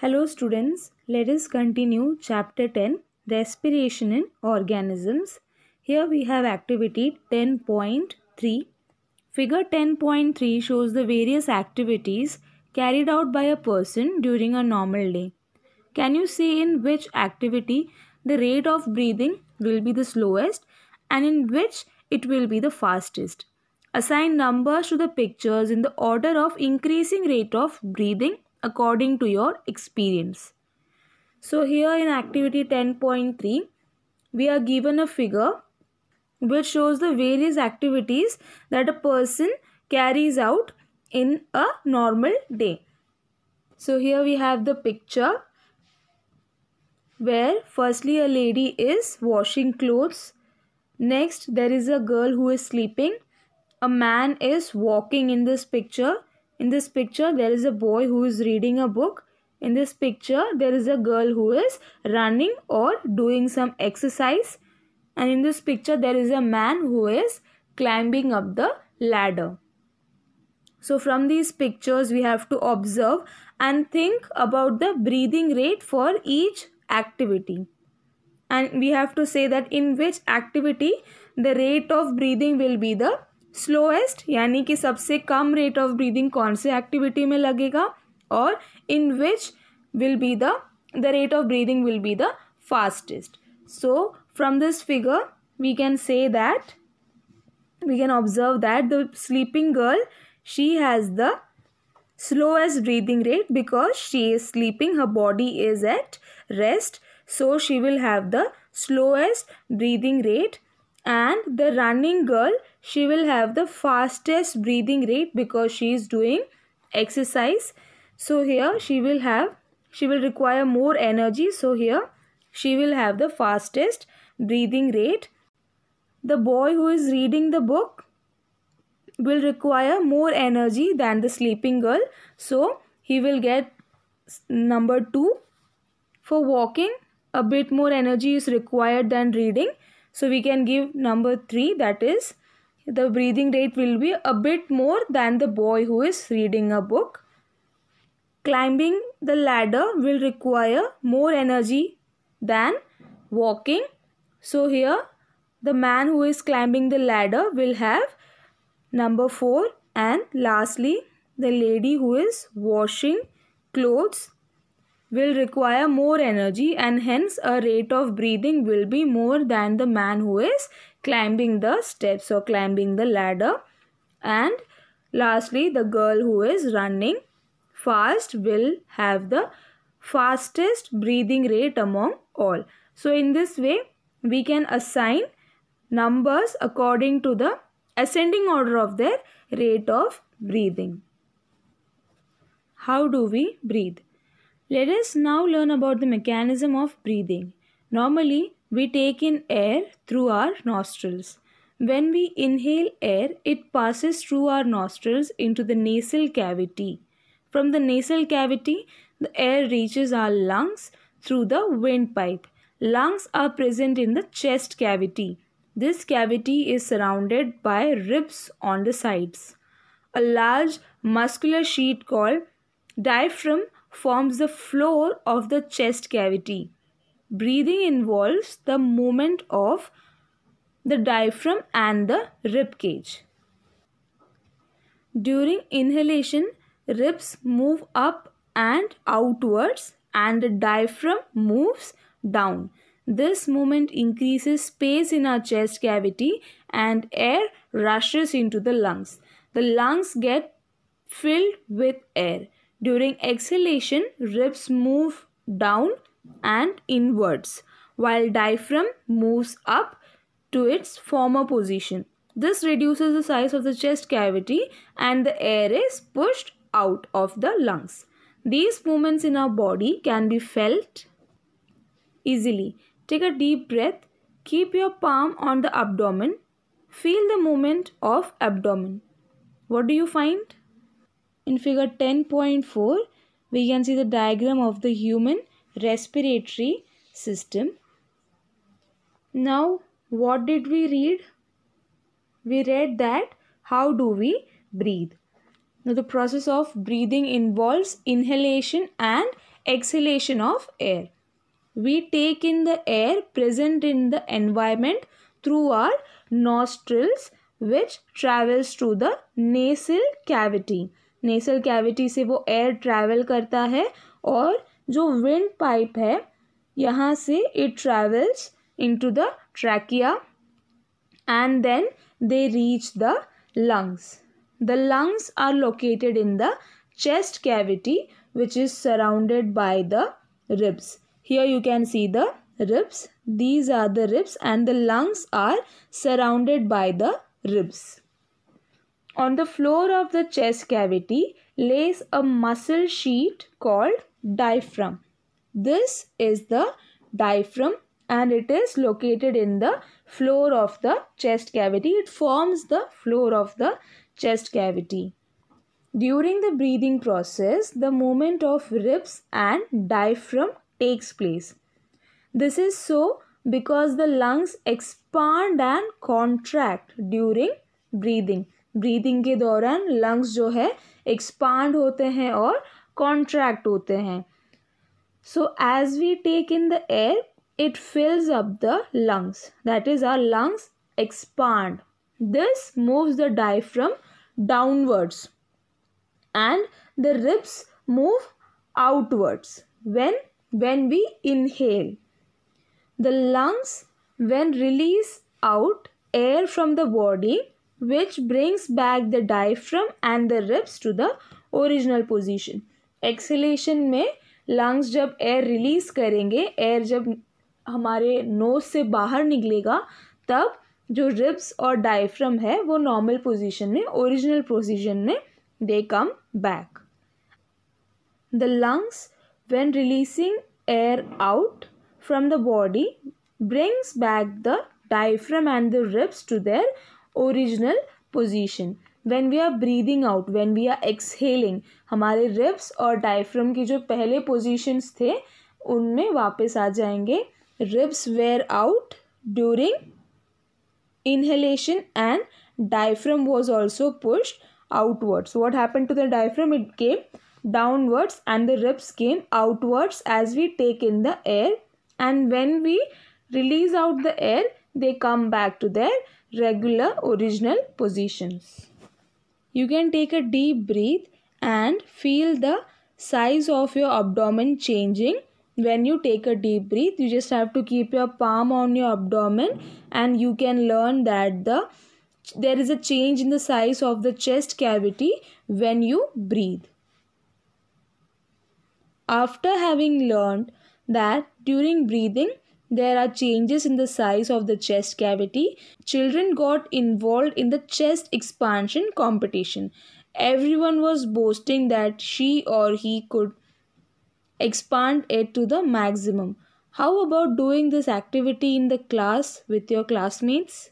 Hello students, let us continue chapter 10 respiration in organisms. Here we have activity 10.3. Figure 10.3 shows the various activities carried out by a person during a normal day. Can you see in which activity the rate of breathing will be the slowest and in which it will be the fastest? Assign numbers to the pictures in the order of increasing rate of breathing according to your experience. So here in activity 10.3 we are given a figure which shows the various activities that a person carries out in a normal day. So here we have the picture where firstly a lady is washing clothes. Next there is a girl who is sleeping. A man is walking in this picture. In this picture, there is a boy who is reading a book. In this picture, there is a girl who is running or doing some exercise. And in this picture, there is a man who is climbing up the ladder. So, from these pictures, we have to observe and think about the breathing rate for each activity. And we have to say that in which activity the rate of breathing will be the slowest यानी कि सबसे कम rate of breathing कौन से activity में लगेगा और in which will be the the rate of breathing will be the fastest so from this figure we can say that we can observe that the sleeping girl she has the slowest breathing rate because she is sleeping her body is at rest so she will have the slowest breathing rate and the running girl she will have the fastest breathing rate because she is doing exercise so here she will have she will require more energy so here she will have the fastest breathing rate the boy who is reading the book will require more energy than the sleeping girl so he will get number 2 for walking a bit more energy is required than reading so we can give number 3 that is the breathing rate will be a bit more than the boy who is reading a book. Climbing the ladder will require more energy than walking. So here the man who is climbing the ladder will have number 4 and lastly the lady who is washing clothes will require more energy and hence a rate of breathing will be more than the man who is climbing the steps or climbing the ladder and lastly the girl who is running fast will have the fastest breathing rate among all so in this way we can assign numbers according to the ascending order of their rate of breathing how do we breathe let us now learn about the mechanism of breathing normally we take in air through our nostrils. When we inhale air, it passes through our nostrils into the nasal cavity. From the nasal cavity, the air reaches our lungs through the windpipe. Lungs are present in the chest cavity. This cavity is surrounded by ribs on the sides. A large muscular sheet called diaphragm forms the floor of the chest cavity. Breathing involves the movement of the diaphragm and the rib cage. During inhalation, ribs move up and outwards and the diaphragm moves down. This movement increases space in our chest cavity and air rushes into the lungs. The lungs get filled with air. During exhalation, ribs move down and inwards while diaphragm moves up to its former position. This reduces the size of the chest cavity and the air is pushed out of the lungs. These movements in our body can be felt easily. Take a deep breath. Keep your palm on the abdomen. Feel the movement of abdomen. What do you find? In figure 10.4, we can see the diagram of the human respiratory system. Now, what did we read? We read that how do we breathe? Now, the process of breathing involves inhalation and exhalation of air. We take in the air present in the environment through our nostrils, which travels to the nasal cavity. Nasal cavity से वो air travel करता है और जो wind pipe है यहाँ से it travels into the trachea and then they reach the lungs the lungs are located in the chest cavity which is surrounded by the ribs here you can see the ribs these are the ribs and the lungs are surrounded by the ribs On the floor of the chest cavity lays a muscle sheet called diaphragm. This is the diaphragm and it is located in the floor of the chest cavity. It forms the floor of the chest cavity. During the breathing process, the movement of ribs and diaphragm takes place. This is so because the lungs expand and contract during breathing. Breathing के दौरान lungs जो है expand होते हैं और contract होते हैं so as we take in the air it fills up the lungs that is our lungs expand this moves the diaphragm downwards and the ribs move outwards when when we inhale the lungs when release out air from the body which brings back the diaphragm and the ribs to the original position exhalation में lungs जब air release करेंगे air जब हमारे knows से बाहर निकलेगा तब जो रिब्स और डायफ्रम है वो नॉर्मल पोजीशन में ओरिजिनल पोजीशन में they come back the lungs when releasing air out from the body brings back the diaphragm and the ribs to their original position when we are breathing out when we are exhaling हमारे ribs और diaphragm की जो पहले positions थे उनमें वापस आ जाएंगे ribs were out during inhalation and diaphragm was also pushed outwards what happen to the diaphragm it came downwards and the ribs came outwards as we take in the air and when we release out the air they come back to their regular original positions. You can take a deep breath and feel the size of your abdomen changing when you take a deep breath you just have to keep your palm on your abdomen and you can learn that the there is a change in the size of the chest cavity when you breathe after having learned that during breathing there are changes in the size of the chest cavity. Children got involved in the chest expansion competition. Everyone was boasting that she or he could expand it to the maximum. How about doing this activity in the class with your classmates?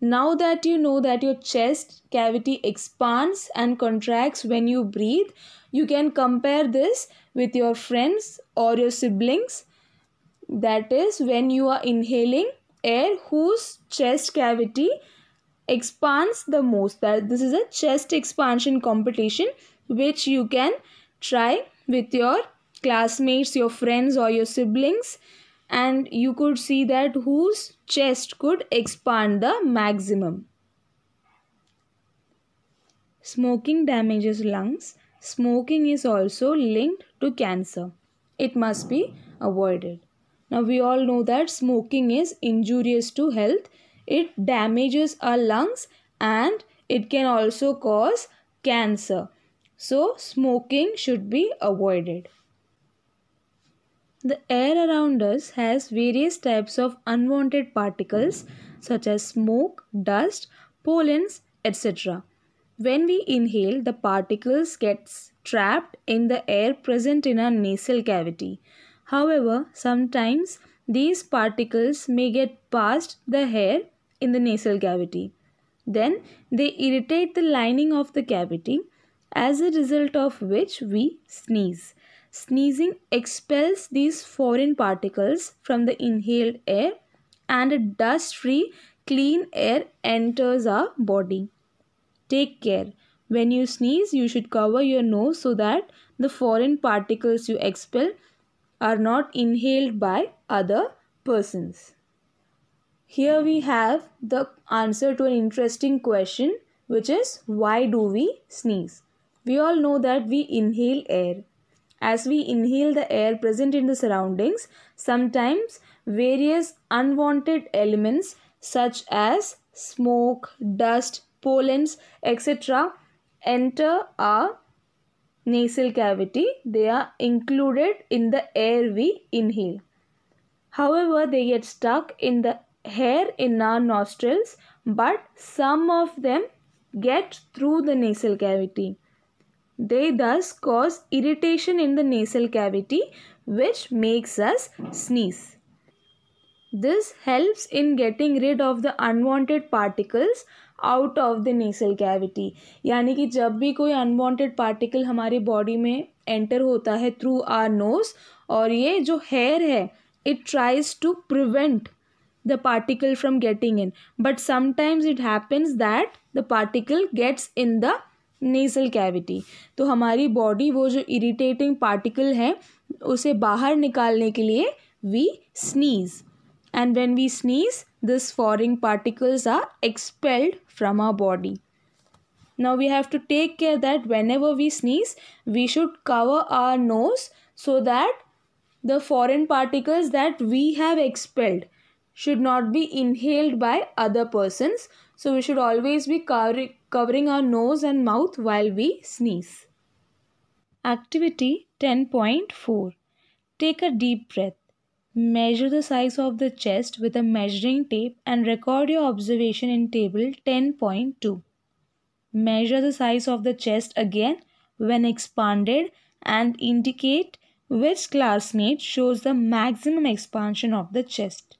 Now that you know that your chest cavity expands and contracts when you breathe, you can compare this with your friends or your siblings that is when you are inhaling air whose chest cavity expands the most that this is a chest expansion competition which you can try with your classmates your friends or your siblings and you could see that whose chest could expand the maximum smoking damages lungs smoking is also linked to cancer it must be avoided now, we all know that smoking is injurious to health, it damages our lungs, and it can also cause cancer. So, smoking should be avoided. The air around us has various types of unwanted particles such as smoke, dust, pollens, etc. When we inhale, the particles get trapped in the air present in our nasal cavity. However, sometimes these particles may get past the hair in the nasal cavity. Then they irritate the lining of the cavity, as a result of which we sneeze. Sneezing expels these foreign particles from the inhaled air and a dust free, clean air enters our body. Take care. When you sneeze, you should cover your nose so that the foreign particles you expel are not inhaled by other persons. Here we have the answer to an interesting question which is why do we sneeze? We all know that we inhale air. As we inhale the air present in the surroundings, sometimes various unwanted elements such as smoke, dust, pollens, etc. enter our nasal cavity, they are included in the air we inhale. However, they get stuck in the hair in our nostrils, but some of them get through the nasal cavity. They thus cause irritation in the nasal cavity, which makes us sneeze. This helps in getting rid of the unwanted particles out of the nasal cavity यानी कि जब भी कोई unwanted particle हमारे body में enter होता है through are knows और ये जो हेयर है it tries to prevent the particle from getting in but sometimes it happens that the particle gets in the nasal cavity तो हमारी बॉडी वो जो इरिटेटिंग पार्टिकल है उसे बाहर निकालने के लिए we sneeze and when we sneeze these foreign particles are expelled from our body. Now we have to take care that whenever we sneeze we should cover our nose so that the foreign particles that we have expelled should not be inhaled by other persons. So we should always be covering our nose and mouth while we sneeze. Activity 10.4 Take a deep breath. Measure the size of the chest with a measuring tape and record your observation in table 10.2. Measure the size of the chest again when expanded and indicate which classmate shows the maximum expansion of the chest.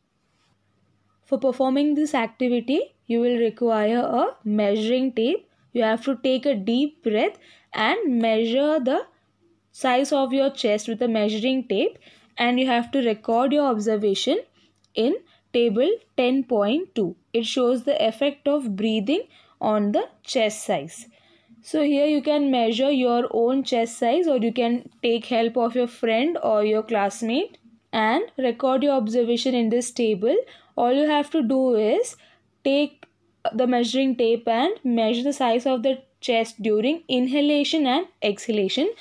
For performing this activity, you will require a measuring tape. You have to take a deep breath and measure the size of your chest with a measuring tape and you have to record your observation in table 10.2 it shows the effect of breathing on the chest size so here you can measure your own chest size or you can take help of your friend or your classmate and record your observation in this table all you have to do is take the measuring tape and measure the size of the chest during inhalation and exhalation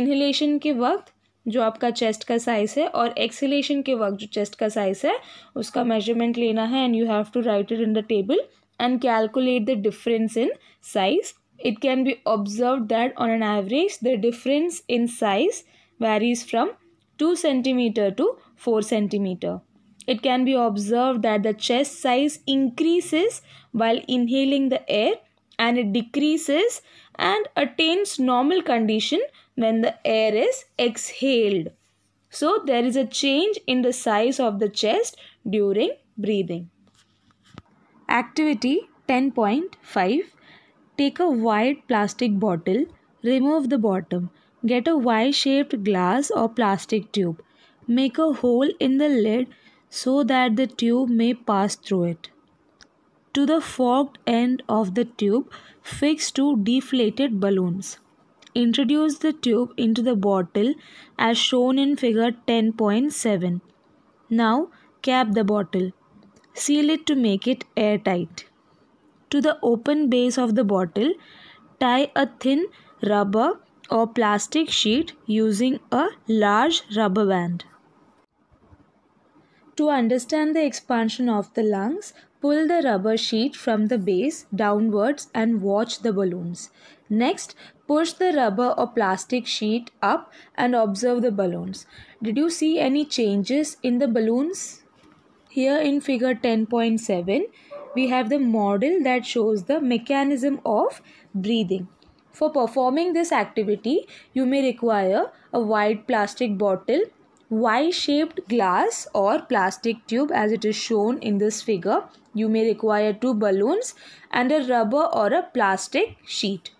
inhalation के वक्त जो आपका chest का size है और acceleration के वक्त जो चेस्ट का साइज़ है उसका मेजरमेंट लेना है and you have to write it in the table and calculate the difference in size it can be observe that on an average the difference in size varies from two centimetre to four centimetre it can be observe that the chest size increases while inhaling the air and it decreases and attains normal condition when the air is exhaled. So, there is a change in the size of the chest during breathing. Activity 10.5 Take a wide plastic bottle, remove the bottom, get a Y shaped glass or plastic tube, make a hole in the lid so that the tube may pass through it. To the forked end of the tube, fix two deflated balloons introduce the tube into the bottle as shown in figure 10.7. Now cap the bottle. Seal it to make it airtight. To the open base of the bottle, tie a thin rubber or plastic sheet using a large rubber band. To understand the expansion of the lungs, pull the rubber sheet from the base downwards and watch the balloons. Next, push the rubber or plastic sheet up and observe the balloons. Did you see any changes in the balloons? Here in figure 10.7, we have the model that shows the mechanism of breathing. For performing this activity, you may require a wide plastic bottle, Y-shaped glass or plastic tube as it is shown in this figure. You may require two balloons and a rubber or a plastic sheet.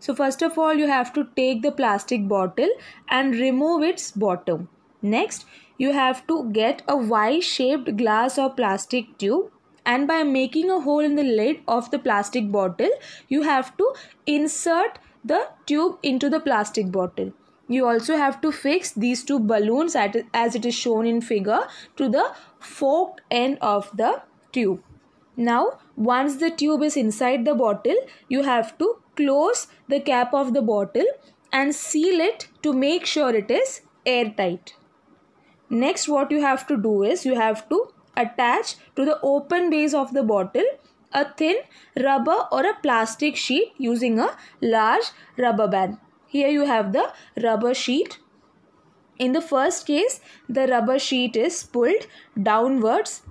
So first of all you have to take the plastic bottle and remove its bottom. Next you have to get a Y-shaped glass or plastic tube and by making a hole in the lid of the plastic bottle you have to insert the tube into the plastic bottle. You also have to fix these two balloons as it is shown in figure to the forked end of the tube. Now once the tube is inside the bottle, you have to close the cap of the bottle and seal it to make sure it is airtight. Next what you have to do is you have to attach to the open base of the bottle a thin rubber or a plastic sheet using a large rubber band. Here you have the rubber sheet. In the first case, the rubber sheet is pulled downwards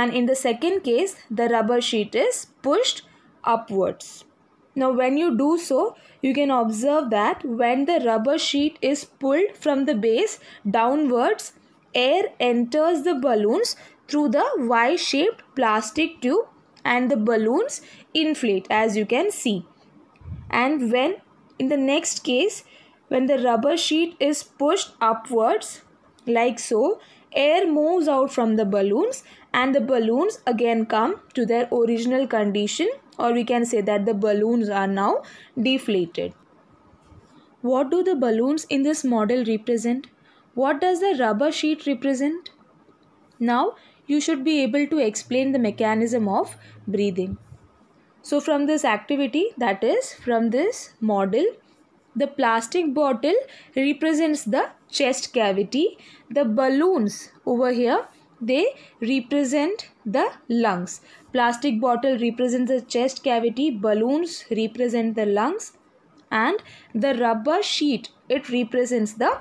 and in the second case the rubber sheet is pushed upwards. Now when you do so you can observe that when the rubber sheet is pulled from the base downwards air enters the balloons through the Y-shaped plastic tube and the balloons inflate as you can see. And when in the next case when the rubber sheet is pushed upwards like so air moves out from the balloons and the balloons again come to their original condition or we can say that the balloons are now deflated. What do the balloons in this model represent? What does the rubber sheet represent? Now you should be able to explain the mechanism of breathing. So from this activity that is from this model the plastic bottle represents the chest cavity. The balloons over here, they represent the lungs. Plastic bottle represents the chest cavity. Balloons represent the lungs. And the rubber sheet, it represents the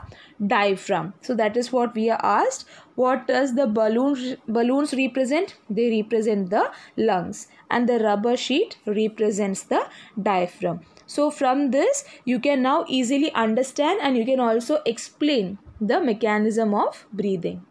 diaphragm. So that is what we are asked. What does the balloon, balloons represent? They represent the lungs. And the rubber sheet represents the diaphragm. So from this you can now easily understand and you can also explain the mechanism of breathing.